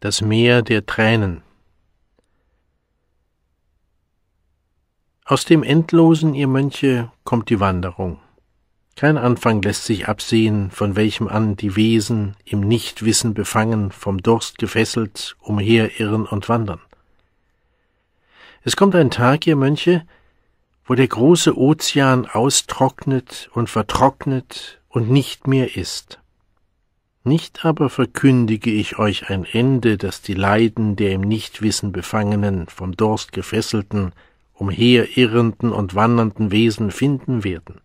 das Meer der Tränen. Aus dem Endlosen, ihr Mönche, kommt die Wanderung. Kein Anfang lässt sich absehen, von welchem an die Wesen, im Nichtwissen befangen, vom Durst gefesselt, umherirren und wandern. Es kommt ein Tag, ihr Mönche, wo der große Ozean austrocknet und vertrocknet und nicht mehr ist. Nicht aber verkündige ich euch ein Ende, das die Leiden der im Nichtwissen befangenen, vom Durst gefesselten, umherirrenden und wandernden Wesen finden werden.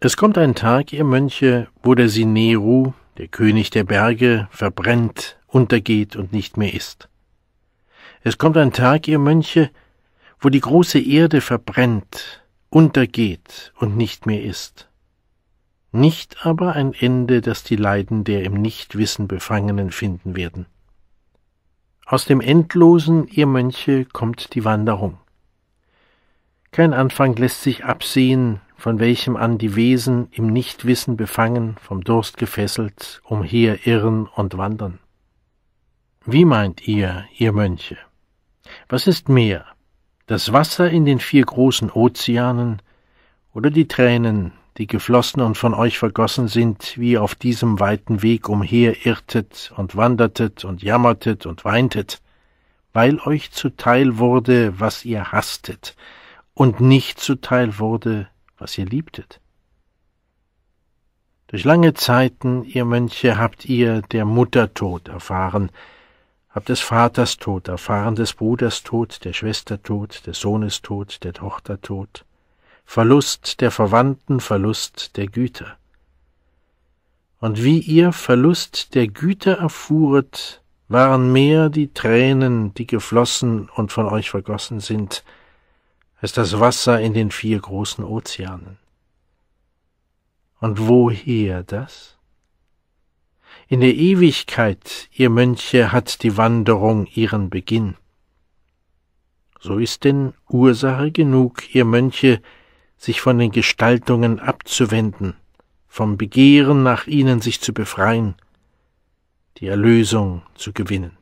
Es kommt ein Tag, ihr Mönche, wo der Sineru, der König der Berge, verbrennt, untergeht und nicht mehr ist. Es kommt ein Tag, ihr Mönche, wo die große Erde verbrennt, untergeht und nicht mehr ist nicht aber ein Ende, das die Leiden der im Nichtwissen Befangenen finden werden. Aus dem Endlosen, ihr Mönche, kommt die Wanderung. Kein Anfang lässt sich absehen, von welchem an die Wesen im Nichtwissen befangen, vom Durst gefesselt, umherirren und wandern. Wie meint ihr, ihr Mönche? Was ist mehr, das Wasser in den vier großen Ozeanen oder die Tränen, die geflossen und von euch vergossen sind, wie ihr auf diesem weiten Weg umher irrtet und wandertet und jammertet und weintet, weil euch zuteil wurde, was ihr hasstet, und nicht zuteil wurde, was ihr liebtet. Durch lange Zeiten, ihr Mönche, habt ihr der Mutter Tod erfahren, habt des Vaters Tod erfahren, des Bruders Tod, der Schwester Tod, des Sohnes Tod, der Tochter Tod, Verlust der Verwandten, Verlust der Güter. Und wie ihr Verlust der Güter erfuhret, waren mehr die Tränen, die geflossen und von euch vergossen sind, als das Wasser in den vier großen Ozeanen. Und woher das? In der Ewigkeit, ihr Mönche, hat die Wanderung ihren Beginn. So ist denn Ursache genug, ihr Mönche, sich von den Gestaltungen abzuwenden, vom Begehren nach ihnen sich zu befreien, die Erlösung zu gewinnen.